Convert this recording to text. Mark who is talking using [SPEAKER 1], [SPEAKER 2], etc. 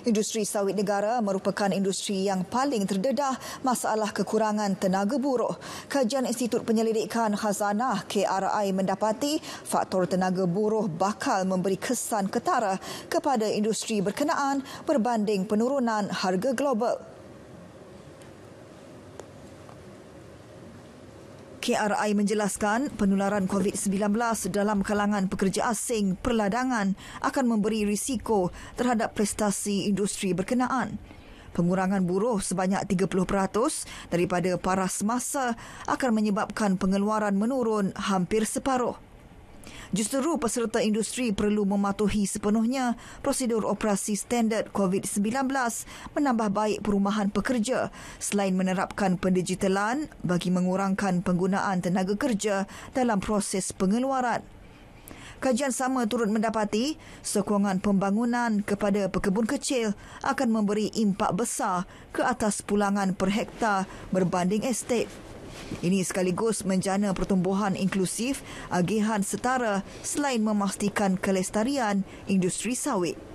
[SPEAKER 1] Industri sawit negara merupakan industri yang paling terdedah masalah kekurangan tenaga buruh. Kajian Institut Penyelidikan Khazanah KRI mendapati faktor tenaga buruh bakal memberi kesan ketara kepada industri berkenaan berbanding penurunan harga global. KRI menjelaskan penularan COVID-19 dalam kalangan pekerja asing perladangan akan memberi risiko terhadap prestasi industri berkenaan. Pengurangan buruh sebanyak 30% daripada paras masa akan menyebabkan pengeluaran menurun hampir separuh. Justeru peserta industri perlu mematuhi sepenuhnya prosedur operasi standard COVID-19 menambah baik perumahan pekerja selain menerapkan pendigitalan bagi mengurangkan penggunaan tenaga kerja dalam proses pengeluaran. Kajian sama turut mendapati sokongan pembangunan kepada pekebun kecil akan memberi impak besar ke atas pulangan per hektar berbanding estate. Ini sekaligus menjana pertumbuhan inklusif, agihan setara selain memastikan kelestarian industri sawit.